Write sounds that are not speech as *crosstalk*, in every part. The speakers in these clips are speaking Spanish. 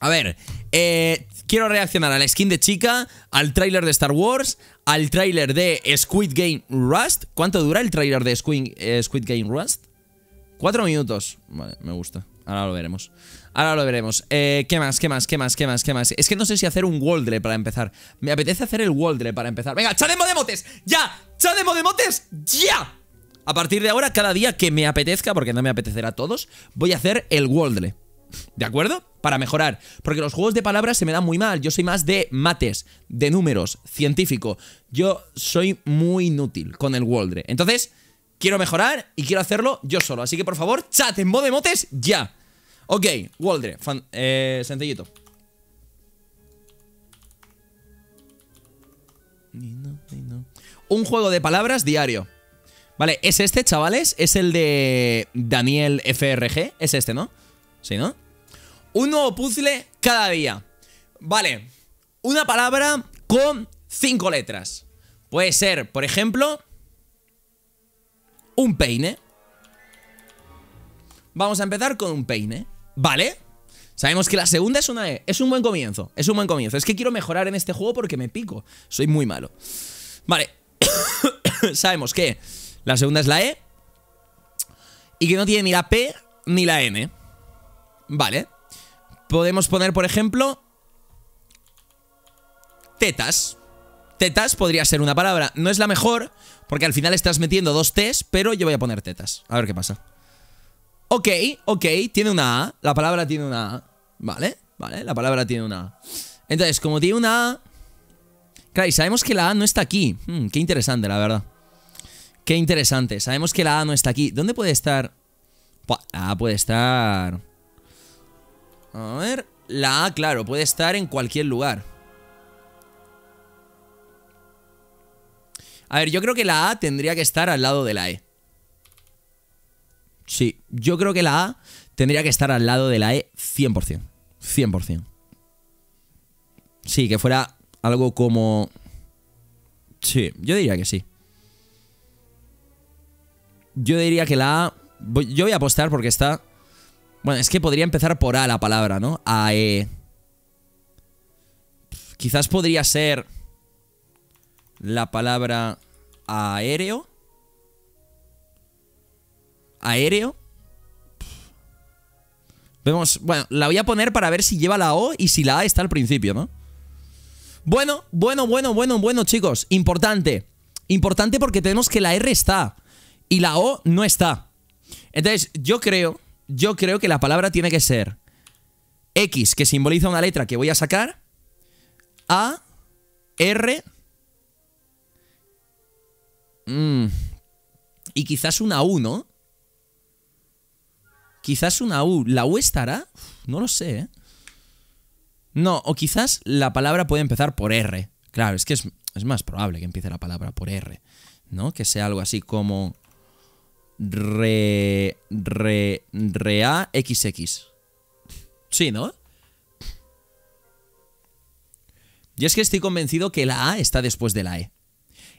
A ver, eh, quiero reaccionar a la skin de chica, al tráiler de Star Wars, al tráiler de Squid Game Rust. ¿Cuánto dura el tráiler de eh, Squid, Game Rust? Cuatro minutos. Vale, me gusta. Ahora lo veremos. Ahora lo veremos. Eh, ¿Qué más? ¿Qué más? ¿Qué más? ¿Qué más? ¿Qué más? Es que no sé si hacer un Waldre para empezar. Me apetece hacer el Waldre para empezar. Venga, Chademo de Motes. ¡Ya! ¡Chademo de Motes! ¡Ya! A partir de ahora, cada día que me apetezca, porque no me apetecerá a todos, voy a hacer el Waldre. ¿De acuerdo? Para mejorar. Porque los juegos de palabras se me dan muy mal. Yo soy más de mates, de números, científico. Yo soy muy inútil con el Waldre. Entonces, quiero mejorar y quiero hacerlo yo solo. Así que, por favor, chat en modo motes ya. Ok, Waldre, eh, sencillito. Un juego de palabras diario. Vale, es este, chavales. Es el de Daniel FRG. Es este, ¿no? ¿Sí, no? Un nuevo puzzle cada día. Vale. Una palabra con cinco letras. Puede ser, por ejemplo, un peine. Vamos a empezar con un peine. ¿Vale? Sabemos que la segunda es una E. Es un buen comienzo. Es un buen comienzo. Es que quiero mejorar en este juego porque me pico. Soy muy malo. Vale. *coughs* Sabemos que la segunda es la E. Y que no tiene ni la P ni la N. Vale. Podemos poner, por ejemplo... Tetas. Tetas podría ser una palabra. No es la mejor, porque al final estás metiendo dos T's, pero yo voy a poner tetas. A ver qué pasa. Ok, ok, tiene una A. La palabra tiene una A. Vale, vale, la palabra tiene una A. Entonces, como tiene una A... Claro, y sabemos que la A no está aquí. Hmm, qué interesante, la verdad. Qué interesante. Sabemos que la A no está aquí. ¿Dónde puede estar? La A ah, puede estar... A ver. La A, claro, puede estar en cualquier lugar. A ver, yo creo que la A tendría que estar al lado de la E. Sí, yo creo que la A tendría que estar al lado de la E 100%. 100%. Sí, que fuera algo como... Sí, yo diría que sí. Yo diría que la A... Yo voy a apostar porque está bueno, es que podría empezar por A la palabra, ¿no? AE. Quizás podría ser la palabra aéreo. Aéreo. Vemos, bueno, la voy a poner para ver si lleva la O y si la A está al principio, ¿no? Bueno, bueno, bueno, bueno, bueno, chicos, importante. Importante porque tenemos que la R está y la O no está. Entonces, yo creo yo creo que la palabra tiene que ser X, que simboliza una letra que voy a sacar, A, R, mm, y quizás una U, ¿no? Quizás una U. ¿La U estará? no lo sé, ¿eh? No, o quizás la palabra puede empezar por R. Claro, es que es más probable que empiece la palabra por R, ¿no? Que sea algo así como Re. Re. Rea XX. Sí, ¿no? Y es que estoy convencido que la A está después de la E.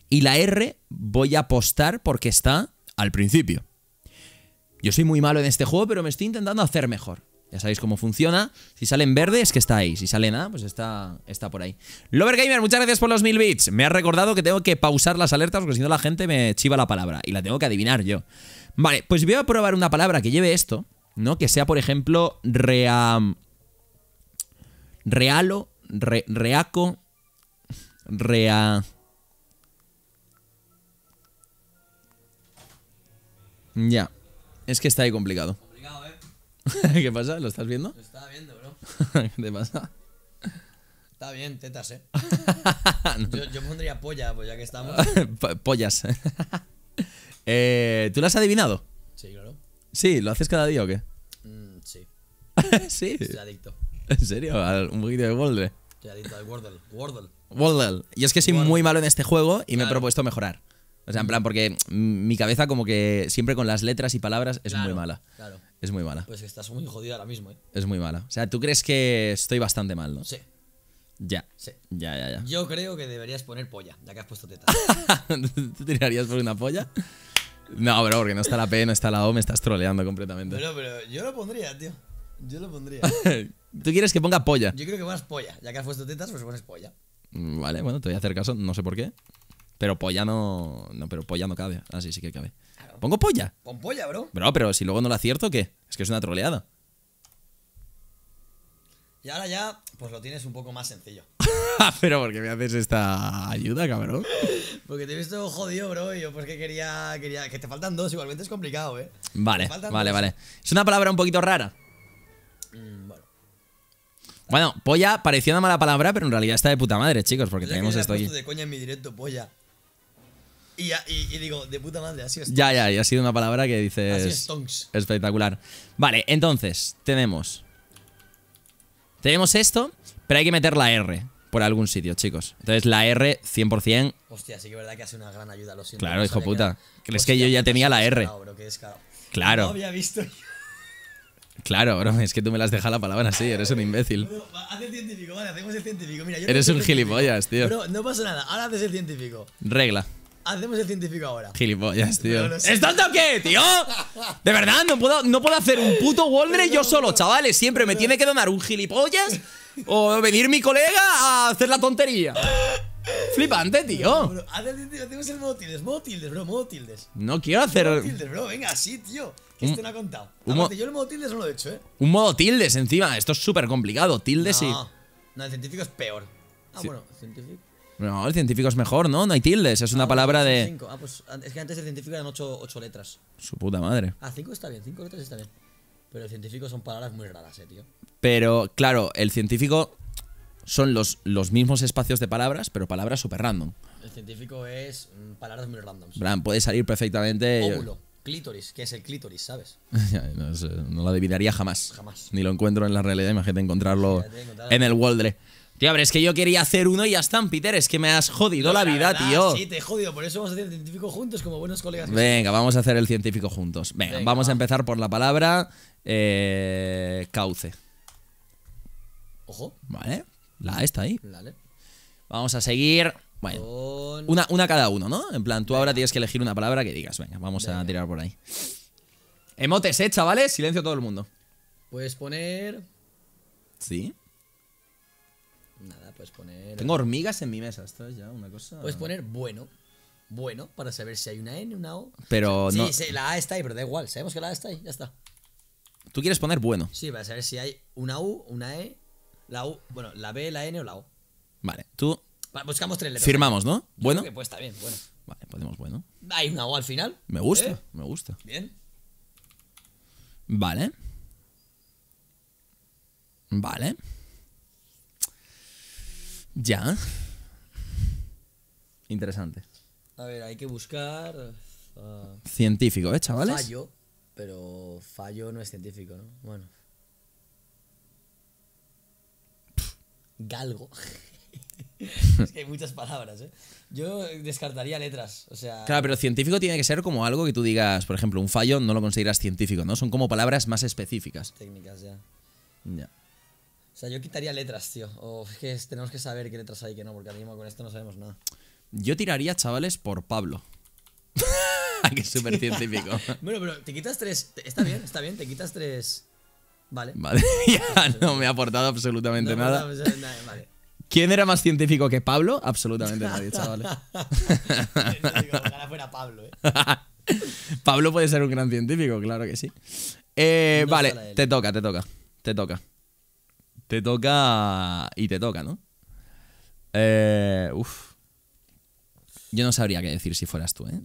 Y la R voy a apostar porque está al principio. Yo soy muy malo en este juego, pero me estoy intentando hacer mejor. Ya sabéis cómo funciona. Si sale en verde es que está ahí. Si sale nada, pues está, está por ahí. Gamer, muchas gracias por los mil bits. Me ha recordado que tengo que pausar las alertas porque si no la gente me chiva la palabra. Y la tengo que adivinar yo. Vale, pues voy a probar una palabra que lleve esto, ¿no? Que sea, por ejemplo, rea... Realo, reaco, rea... Ya. Es que está ahí complicado. *laughs* ¿Qué pasa? ¿Lo estás viendo? Lo estaba viendo, bro. *laughs* ¿Qué te pasa? Está bien, tetas, eh. *laughs* yo, pondría polla, pues ya que estamos. Pollas. eh, ¿Tú lo has adivinado? Sí, claro. ¿Sí? ¿Lo haces cada día o qué? Mm, sí. ¿Sí? Soy adicto. ¿En serio? ¿Un poquito de Wordle? Soy adicto al Wordle. Wordle. Wordle. Y es que soy muy malo en este juego y me he propuesto mejorar. O sea, en mm. plan, porque mi cabeza como que siempre con las letras y palabras es muy mala. Claro. Es muy mala. Pues que estás muy jodido ahora mismo, ¿eh? Es muy mala. O sea, tú crees que estoy bastante mal, ¿no? Sí. Ya. Sí. Ya, ya, ya. Yo creo que deberías poner polla, ya que has puesto tetas. *laughs* ¿Tú tirarías por una polla? No, bro, porque no está la P, no está la O, me estás troleando completamente. Pero, pero yo lo pondría, tío. Yo lo pondría. *laughs* ¿Tú quieres que ponga polla? Yo creo que pones polla. Ya que has puesto tetas, pues pones polla. Mm, vale, bueno, te voy a hacer caso, no sé por qué. Pero polla no. No, pero polla no cabe. Ah, sí, sí que cabe. ¿Pongo polla? Pon polla, bro. Bro, pero si luego no la acierto, ¿qué? Es que es una troleada. Y ahora ya, pues lo tienes un poco más sencillo. *laughs* pero ¿por qué me haces esta ayuda, cabrón? *laughs* Porque te he visto jodido, bro. Y yo, pues que quería, Que te faltan dos, igualmente es complicado, eh. Vale, vale, vale. Es una palabra un poquito rara. Mm, bueno. Bueno, polla parecía una mala palabra, pero en realidad está de puta madre, chicos, porque tenemos esto aquí. de coña en mi directo, polla. Y, digo, de puta madre, así es. Ya, ya, y ha sido una palabra que dices. Espectacular. Vale, entonces, tenemos. Tenemos esto, pero hay que meter la R por algún sitio, chicos. Entonces, la R 100%. Hostia, sí que es verdad que hace una gran ayuda, lo siento. Claro, hijo puta. ¿Crees que yo ya tenía la R? claro. No había visto yo. Claro, bro, es que tú me las dejas la palabra así, eres un imbécil. haz el científico, vale, hacemos el científico. Mira, yo eres un gilipollas, tío. no pasa nada, ahora haces el científico. Regla. Hacemos el científico ahora. Gilipollas, tío. ¿Estás eh, tío? De verdad, no puedo, no puedo hacer un puto Waldre yo solo, chavales. Siempre me tiene que donar un gilipollas o venir mi colega a hacer la tontería. Flipante, tío. hacemos el modo tildes, modo tildes, bro, modo tildes. No quiero hacer. Modo tildes, bro, venga, sí, tío. Que este no ha contado. yo el modo tildes no lo he hecho, eh. Un modo tildes encima, esto es súper complicado. Tildes y. No, el científico es peor. Ah, bueno, científico. No, el científico es mejor, ¿no? No hay tildes, es una ah, palabra de. Ah, pues es que antes el científico eran ocho, letras. Su puta madre. Ah, cinco está bien, cinco letras está bien. Pero el científico son palabras muy raras, eh, tío. Pero, claro, el científico son los, los mismos espacios de palabras, pero palabras súper random. El científico es mm, palabras muy random. Bran, puede salir perfectamente. Óvulo, clítoris, que es el clítoris, ¿sabes? *laughs* no, lo adivinaría jamás. Jamás. Ni lo encuentro en la realidad, imagínate encontrarlo en el Waldre. Tío, ver, es que yo quería hacer uno y ya están, Peter. Es que me has jodido pues la, vida, tío. Sí, te he jodido. Por eso vamos a hacer el científico juntos, como buenos colegas. Venga, vamos a hacer el científico juntos. Venga, vamos a empezar por la palabra eh, cauce. Ojo. Vale. La A está ahí. Vamos a seguir. Bueno, una, una, cada uno, ¿no? En plan, tú ahora tienes que elegir una palabra que digas. Venga, vamos a tirar por ahí. Emotes, ¿eh, chavales? Silencio todo el mundo. Puedes poner. Sí. Nada, puedes poner. Tengo hormigas en mi mesa, esto es ya una cosa. Puedes poner bueno. Bueno, para saber si hay una N, una O. Pero no. Sí, la A está ahí, pero da igual. Sabemos que la A está ahí, ya está. ¿Tú quieres poner bueno? Sí, para saber si hay una U, una E, la U, bueno, la B, la N o la O. Vale, tú. Buscamos tres letras. Firmamos, ¿no? bueno. que pues bien, bueno. Vale, ponemos bueno. Hay una O al final. Me gusta, ¿Eh? me gusta. Bien. Vale. Vale. Ya. Interesante. A ver, hay que buscar. Uh, científico, ¿eh, chavales? fallo, pero fallo no es científico, ¿no? Bueno. Galgo. *laughs* es que hay muchas palabras, ¿eh? Yo descartaría letras, o sea. Claro, pero científico tiene que ser como algo que tú digas, por ejemplo, un fallo no lo conseguirás científico, ¿no? Son como palabras más específicas. Técnicas ya. Ya. O sea, yo quitaría letras, tío. O es que tenemos que saber qué letras hay que no, porque al mismo con esto no sabemos nada. Yo tiraría, chavales, por Pablo. *laughs* que es *laughs* súper científico. bueno, pero te quitas tres. Está bien, está bien, te quitas tres. Vale. Vale, *laughs* ya no me ha aportado absolutamente nada. Pues, eh, ¿Quién era más científico que Pablo? Absolutamente nadie, chavales. fuera Pablo, ¿eh? Pablo puede ser un gran científico, claro que sí. Eh, vale, te toca, te toca, te toca te toca y te toca, ¿no? Eh, uf. Yo no sabría qué decir si fueras tú, ¿eh?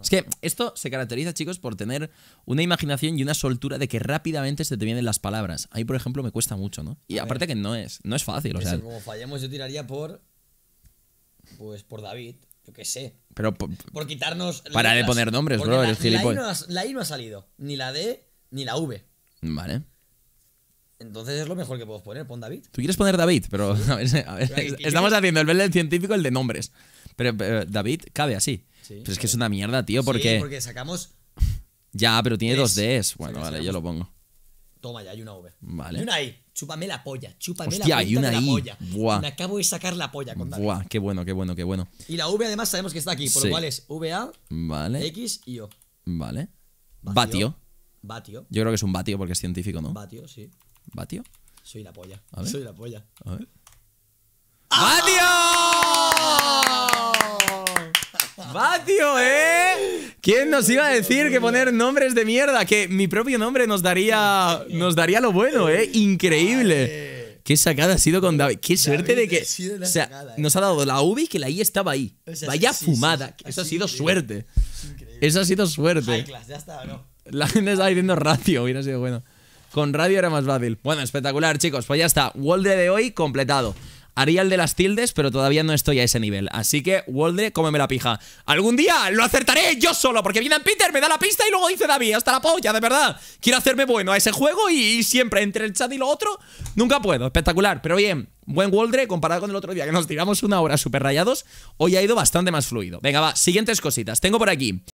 Es que esto se caracteriza, chicos, por tener una imaginación y una soltura de que rápidamente se te vienen las palabras. Ahí, por ejemplo, me cuesta mucho, ¿no? Y aparte que no es, no es fácil, o sea. Como fallamos, yo tiraría por. Pues por David, yo qué sé. Pero por, quitarnos. Para de poner nombres, bro. el la I no ha salido. Ni la D, ni la V. Vale. Entonces es lo mejor que puedo poner, pon David. Tú quieres poner David, pero *laughs* a ver, estamos haciendo el del científico, el de nombres. Pero, David cabe así. pero es que es una mierda, tío, porque... Sí, porque sacamos... Ya, pero tiene dos Ds. Bueno, vale, yo lo pongo. Toma ya, hay una V. Vale. Y una I. Chúpame la polla. Chúpame Hostia, la, hay una I. polla. Me acabo de sacar la polla con David. Buah, qué bueno, qué bueno, qué bueno. Y la V además sabemos que está aquí, por lo cual es VA, vale. X y O. Vale. Vatio. Vatio. Yo creo que es un vatio porque es científico, ¿no? Vatio, sí. Vatio, Soy la polla. Soy la polla. A ver. eh! ¿Quién nos iba a decir que poner nombres de mierda? Que mi propio nombre nos daría, nos daría lo bueno, eh. Increíble. Qué sacada ha sido con David. Qué suerte de que. O sea, eh. nos ha dado la ubi y que la I estaba ahí. Vaya fumada. Eso ha sido suerte. Eso ha sido suerte. La gente está diciendo ratio, hubiera sido bueno. Con radio era más fácil. Bueno, espectacular, chicos. Pues ya está. Woldre de hoy completado. Haría el de las tildes, pero todavía no estoy a ese nivel. Así que, Wolde, cómeme la pija. Algún día lo acertaré yo solo, porque viene Peter, me da la pista y luego dice David, hasta la polla, de verdad. Quiero hacerme bueno a ese juego y, siempre entre el chat y lo otro, nunca puedo. Espectacular, pero bien. Buen Woldre comparado con el otro día que nos tiramos una hora super rayados. Hoy ha ido bastante más fluido. Venga, va, siguientes cositas. Tengo por aquí.